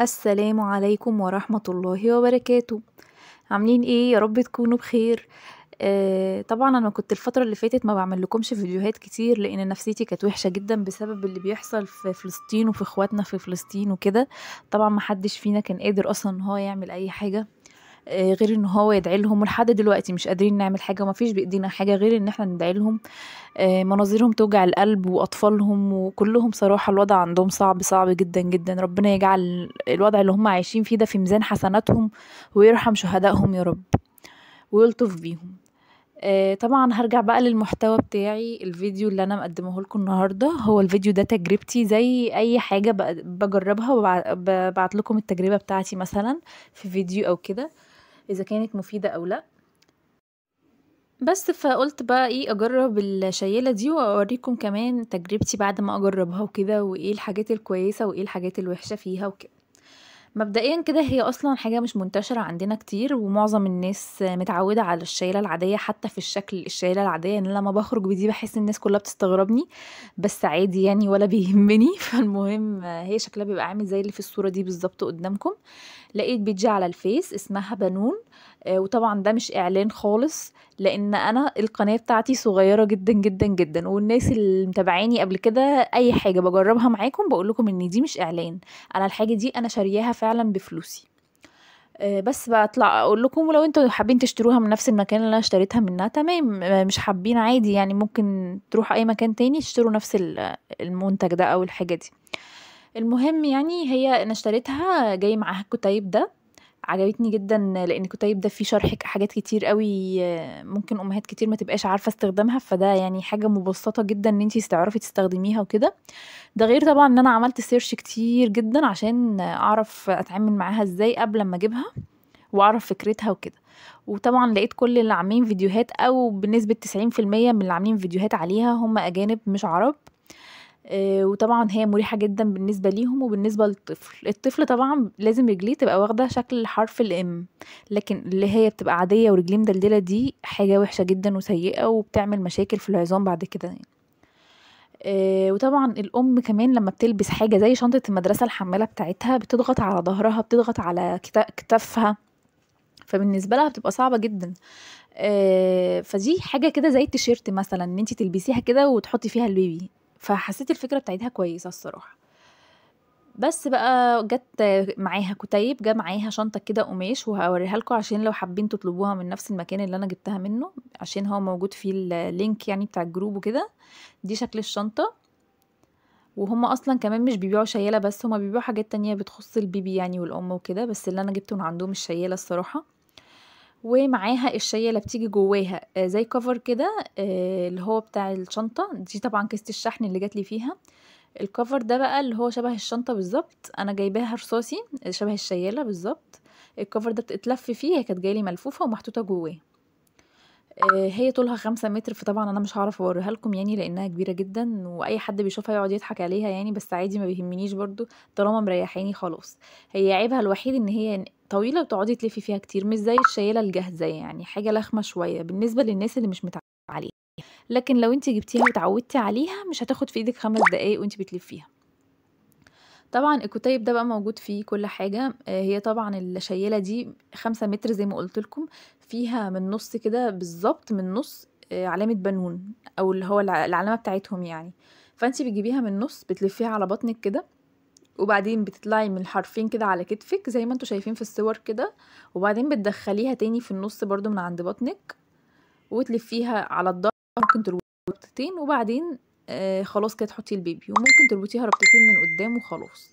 السلام عليكم ورحمة الله وبركاته عاملين ايه يا رب تكونوا بخير آه طبعا انا كنت الفترة اللي فاتت ما بعمل لكمش فيديوهات كتير لان نفسيتي كانت وحشة جدا بسبب اللي بيحصل في فلسطين وفي اخواتنا في فلسطين وكده طبعا محدش فينا كان قادر اصلا هو يعمل اي حاجة آه، غير ان هو يدعي لهم ولحد دلوقتي مش قادرين نعمل حاجه وما فيش بايدينا حاجه غير ان احنا ندعي لهم آه، مناظرهم توجع القلب واطفالهم وكلهم صراحه الوضع عندهم صعب صعب جدا جدا ربنا يجعل الوضع اللي هم عايشين فيه ده في ميزان حسناتهم ويرحم شهدائهم يا رب ويلطف بيهم آه، طبعا هرجع بقى للمحتوى بتاعي الفيديو اللي انا مقدمه لكم النهارده هو الفيديو ده تجربتي زي اي حاجه بجربها وببعت لكم التجربه بتاعتي مثلا في فيديو او كده إذا كانت مفيدة أو لأ بس فقلت بقى ايه اجرب الشيلة دي واوريكم كمان تجربتي بعد ما اجربها وكده وايه الحاجات الكويسة وايه الحاجات الوحشة فيها وكده مبدئيا كده هي اصلا حاجه مش منتشره عندنا كتير ومعظم الناس متعوده على الشايله العاديه حتى في الشكل الشايله العاديه يعني لما بخرج بدي بحس الناس كلها بتستغربني بس عادي يعني ولا بيهمني فالمهم هي شكلها بيبقى عامل زي اللي في الصوره دي بالظبط قدامكم لقيت بيجي على الفيس اسمها بنون آه، وطبعا ده مش اعلان خالص لان انا القناه بتاعتي صغيره جدا جدا جدا والناس اللي متابعاني قبل كده اي حاجه بجربها معاكم بقول لكم ان دي مش اعلان انا الحاجه دي انا شارياها فعلا بفلوسي آه، بس بطلع اقول لكم ولو انتوا حابين تشتروها من نفس المكان اللي انا اشتريتها منها تمام آه، مش حابين عادي يعني ممكن تروحوا اي مكان تاني تشتروا نفس المنتج ده او الحاجه دي المهم يعني هي انا اشتريتها جاي معاها الكتيب ده عجبتني جدا لان كنت هيبدا فيه شرح حاجات كتير قوي ممكن امهات كتير ما تبقاش عارفه استخدامها فده يعني حاجه مبسطه جدا ان انتي تعرفي تستخدميها وكده ده غير طبعا ان انا عملت سيرش كتير جدا عشان اعرف اتعامل معاها ازاي قبل ما اجيبها واعرف فكرتها وكده وطبعا لقيت كل اللي عاملين فيديوهات او بنسبه 90% من اللي عاملين فيديوهات عليها هم اجانب مش عرب آه، وطبعا هي مريحه جدا بالنسبه ليهم وبالنسبه للطفل الطفل طبعا لازم رجليه تبقى واخده شكل حرف الام لكن اللي هي بتبقى عاديه ورجليه مدلدله دي حاجه وحشه جدا وسيئه وبتعمل مشاكل في العظام بعد كده يعني آه، وطبعا الام كمان لما بتلبس حاجه زي شنطه المدرسه الحماله بتاعتها بتضغط على ظهرها بتضغط على كتفها فبالنسبه لها بتبقى صعبه جدا آه، فدي حاجه كده زي التيشيرت مثلا ان انت تلبسيها كده وتحطي فيها البيبي فحسيت الفكرة بتاعتها كويسة الصراحة بس بقى جت معاها كتيب جه معاها شنطة كده قماش وهوريها لكم عشان لو حابين تطلبوها من نفس المكان اللي انا جبتها منه عشان هو موجود فيه اللينك يعني بتاع الجروب وكده دي شكل الشنطة وهم اصلا كمان مش بيبيعوا شيالة بس هما بيبيعوا حاجات تانية بتخص البيبي يعني والام وكده بس اللي انا جبته من عندهم الشيالة الصراحة ومعاها الشاية اللي بتيجي جواها آه، زي كفر كده آه، اللي هو بتاع الشنطة دي طبعا كيسة الشحن اللي جاتلي فيها الكفر ده بقى اللي هو شبه الشنطة بالظبط انا جايباها رصاصي شبه الشيالة بالظبط الكفر ده بتتلف فيه هي كانت جايلي ملفوفة ومحطوطة جواه آه، هي طولها خمسة متر فطبعا انا مش هعرف اوريها لكم يعني لانها كبيره جدا واي حد بيشوفها يقعد يضحك عليها يعني بس عادي ما بيهمنيش برضو طالما مريحاني خلاص هي عيبها الوحيد ان هي طويله وتقعدي تلفي فيها كتير مش زي الشايله الجاهزه يعني حاجه لخمه شويه بالنسبه للناس اللي مش متعودة عليها لكن لو انت جبتيها وتعودتي عليها مش هتاخد في ايدك خمس دقايق وانت بتلفيها طبعا الكتيب ده بقى موجود فيه كل حاجة آه، هي طبعا الشيلة دي خمسة متر زي ما قلت لكم فيها من نص كده بالظبط من نص آه، علامة بنون او اللي هو العلامة بتاعتهم يعني فانتي بتجيبيها من النص بتلفيها على بطنك كده وبعدين بتطلعي من الحرفين كده على كتفك زي ما انتوا شايفين في الصور كده وبعدين بتدخليها تاني في النص برضو من عند بطنك وتلفيها على الضهر ممكن تروي وبعدين آه، خلاص كده تحطي البيبي وممكن تربطيها ربطتين من قدام وخلاص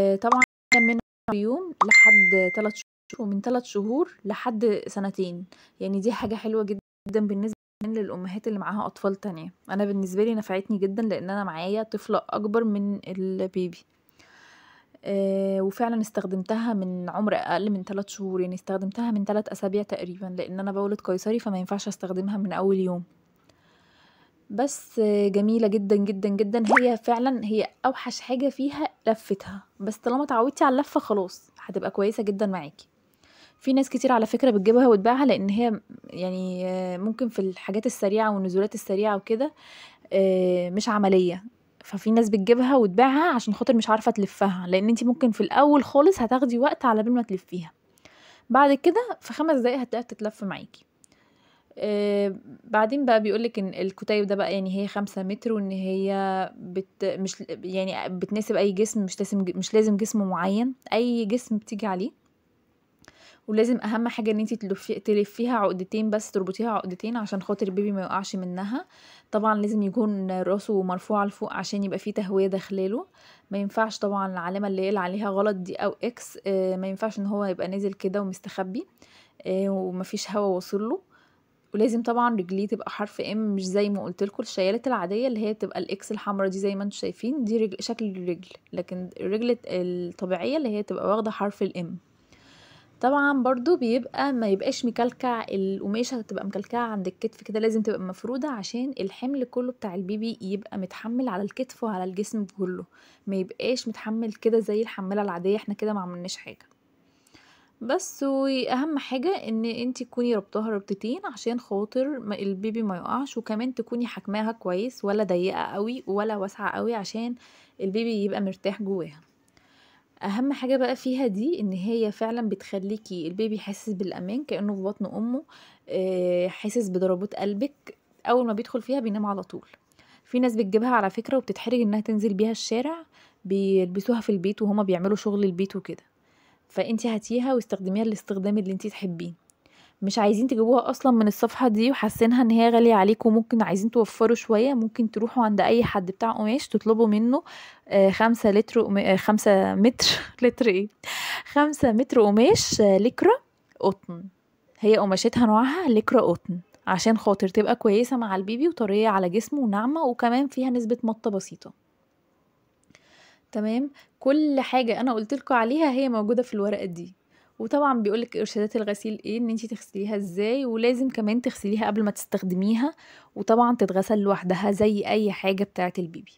آه، طبعا من يوم لحد 3 شهور ومن 3 شهور لحد سنتين يعني دي حاجه حلوه جدا بالنسبه للامهات اللي معاها اطفال تانية انا بالنسبه لي نفعتني جدا لان انا معايا طفله اكبر من البيبي آه، وفعلا استخدمتها من عمر اقل من 3 شهور يعني استخدمتها من 3 اسابيع تقريبا لان انا بولد قيصري فما ينفعش استخدمها من اول يوم بس جميلة جدا جدا جدا هي فعلا هي أوحش حاجة فيها لفتها بس طالما اتعودتي على اللفة خلاص هتبقى كويسة جدا معاكي في ناس كتير على فكرة بتجيبها وتبيعها لأن هي يعني ممكن في الحاجات السريعة والنزولات السريعة وكده آه، مش عملية ففي ناس بتجيبها وتبيعها عشان خاطر مش عارفة تلفها لأن انت ممكن في الأول خالص هتاخدي وقت على بال ما تلفيها بعد كده في خمس دقايق هتلاقيها تتلف معاكي آه، بعدين بقى بيقول لك ان الكتيب ده بقى يعني هي خمسة متر وان هي بت مش يعني بتناسب اي جسم مش لازم مش لازم جسم معين اي جسم بتيجي عليه ولازم اهم حاجه ان انت تلفي تلفيها عقدتين بس تربطيها عقدتين عشان خاطر البيبي ما يقعش منها طبعا لازم يكون راسه مرفوع لفوق عشان يبقى فيه تهويه داخلاله ما ينفعش طبعا العلامه اللي قال عليها غلط دي او اكس آه، ما ينفعش ان هو يبقى نازل كده ومستخبي آه، ومفيش هوا واصل له ولازم طبعا رجليه تبقى حرف ام مش زي ما قلت لكم الشيالات العاديه اللي هي بتبقى الاكس الحمراء دي زي ما انتم شايفين دي رجل شكل الرجل لكن الرجل الطبيعيه اللي هي تبقى واخده حرف الام طبعا برضو بيبقى ما يبقاش مكلكع القماشه تبقى مكلكعه عند الكتف كده لازم تبقى مفروده عشان الحمل كله بتاع البيبي يبقى متحمل على الكتف وعلى الجسم كله ما يبقاش متحمل كده زي الحماله العاديه احنا كده ما عملناش حاجه بس واهم حاجه ان انت تكوني ربطها ربطتين عشان خاطر ما البيبي ما يقعش وكمان تكوني حجمها كويس ولا ضيقه قوي ولا واسعه قوي عشان البيبي يبقى مرتاح جواها اهم حاجه بقى فيها دي ان هي فعلا بتخليكي البيبي حاسس بالامان كانه في بطن امه آه، حاسس بضربات قلبك اول ما بيدخل فيها بينام على طول في ناس بتجيبها على فكره وبتتحرج انها تنزل بيها الشارع بيلبسوها في البيت وهما بيعملوا شغل البيت وكده فانت هاتيها واستخدميها للاستخدام اللي انت تحبيه مش عايزين تجيبوها اصلا من الصفحه دي وحاسينها ان هي غاليه عليكم وممكن عايزين توفروا شويه ممكن تروحوا عند اي حد بتاع قماش تطلبوا منه آه، خمسة لتر آه، خمسة متر لتر ايه خمسة متر قماش آه، لكرة قطن هي قماشتها نوعها لكرة قطن عشان خاطر تبقى كويسة مع البيبي وطرية على جسمه وناعمة وكمان فيها نسبة مطة بسيطة تمام كل حاجه انا قلت لكم عليها هي موجوده في الورقه دي وطبعا بيقولك ارشادات الغسيل ايه ان انتي تغسليها ازاي ولازم كمان تغسليها قبل ما تستخدميها وطبعا تتغسل لوحدها زي اي حاجه بتاعه البيبي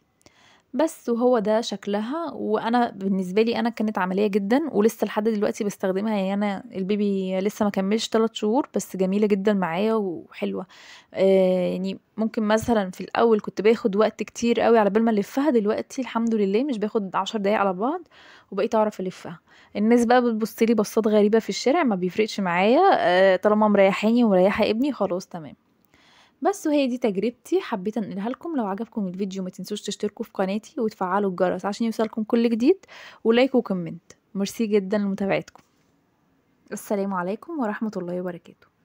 بس وهو ده شكلها وانا بالنسبه لي انا كانت عمليه جدا ولسه لحد دلوقتي بستخدمها يعني انا البيبي لسه ما كملش 3 شهور بس جميله جدا معايا وحلوه آه، يعني ممكن مثلا في الاول كنت باخد وقت كتير قوي على بال ما الفها دلوقتي الحمد لله مش باخد عشر دقايق على بعض وبقيت اعرف الفها الناس بقى بتبص لي بصات غريبه في الشارع ما بيفرقش معايا آه، طالما مريحاني ومريحه ابني خلاص تمام بس وهي دي تجربتي حبيت انقلها لكم لو عجبكم الفيديو ما تنسوش تشتركوا في قناتي وتفعلوا الجرس عشان يوصلكم كل جديد ولايك وكومنت ميرسي جدا لمتابعتكم السلام عليكم ورحمه الله وبركاته